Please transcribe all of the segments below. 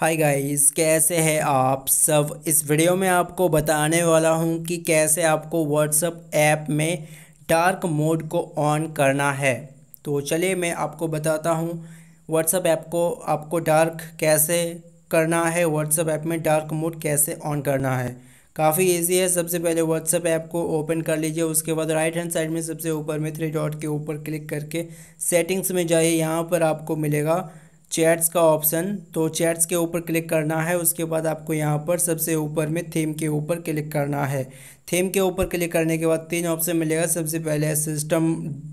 hi guys कैसे हैं आप सब इस वीडियो में आपको बताने वाला हूं कि कैसे आपको व्हाट्सअप ऐप में डार्क मोड को ऑन करना है तो चलिए मैं आपको बताता हूं व्हाट्सअप ऐप को आपको डार्क कैसे करना है व्हाट्सअप ऐप में डार्क मोड कैसे ऑन करना है काफ़ी इजी है सबसे पहले व्हाट्सअप ऐप को ओपन कर लीजिए उसके बाद राइट हैंड साइड में सबसे ऊपर में थ्री डॉट के ऊपर क्लिक करके सेटिंग्स में जाइए यहाँ पर आपको मिलेगा चैट्स का ऑप्शन तो चैट्स के ऊपर क्लिक करना है उसके बाद आपको यहाँ पर सबसे ऊपर में थीम के ऊपर क्लिक करना है थीम के ऊपर क्लिक करने के बाद तीन ऑप्शन मिलेगा सबसे पहले सिस्टम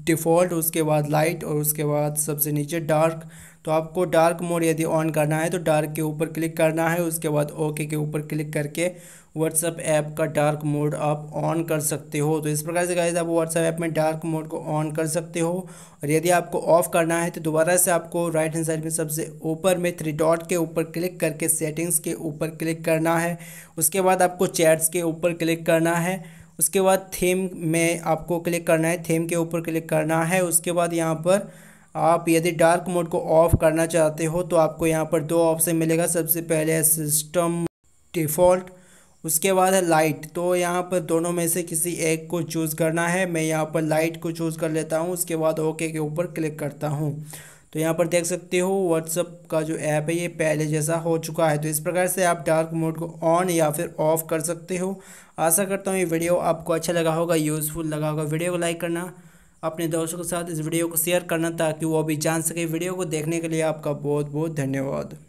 डिफ़ॉल्ट उसके बाद लाइट और उसके बाद सबसे नीचे डार्क तो आपको डार्क मोड यदि ऑन करना है तो डार्क के ऊपर क्लिक करना है उसके बाद ओके के ऊपर क्लिक करके व्हाट्सअप ऐप का डार्क मोड आप ऑन कर सकते हो तो इस प्रकार से गाइज आप व्हाट्सअप ऐप में डार्क मोड को ऑन कर सकते हो और यदि आपको ऑफ़ करना है तो दोबारा से आपको राइट हैंड साइड में सबसे ऊपर में थ्री डॉट के ऊपर क्लिक करके सेटिंग्स के ऊपर क्लिक करना है उसके बाद आपको चैट्स के ऊपर क्लिक करना है उसके बाद थीम में आपको क्लिक करना है थीम के ऊपर क्लिक करना है उसके बाद यहाँ पर आप यदि डार्क मोड को ऑफ़ करना चाहते हो तो आपको यहाँ पर दो ऑप्शन मिलेगा सबसे पहले है सिस्टम डिफ़ॉल्ट उसके बाद है लाइट तो यहाँ पर दोनों में से किसी एक को चूज़ करना है मैं यहाँ पर लाइट को चूज़ कर लेता हूँ उसके बाद ओके के ऊपर क्लिक करता हूँ तो यहाँ पर देख सकते हो व्हाट्सअप का जो ऐप है ये पहले जैसा हो चुका है तो इस प्रकार से आप डार्क मोड को ऑन या फिर ऑफ़ कर सकते हो आशा करता हूँ ये वीडियो आपको अच्छा लगा होगा यूज़फुल लगा होगा वीडियो को लाइक करना अपने दोस्तों के साथ इस वीडियो को शेयर करना ताकि वो भी जान सके वीडियो को देखने के लिए आपका बहुत बहुत धन्यवाद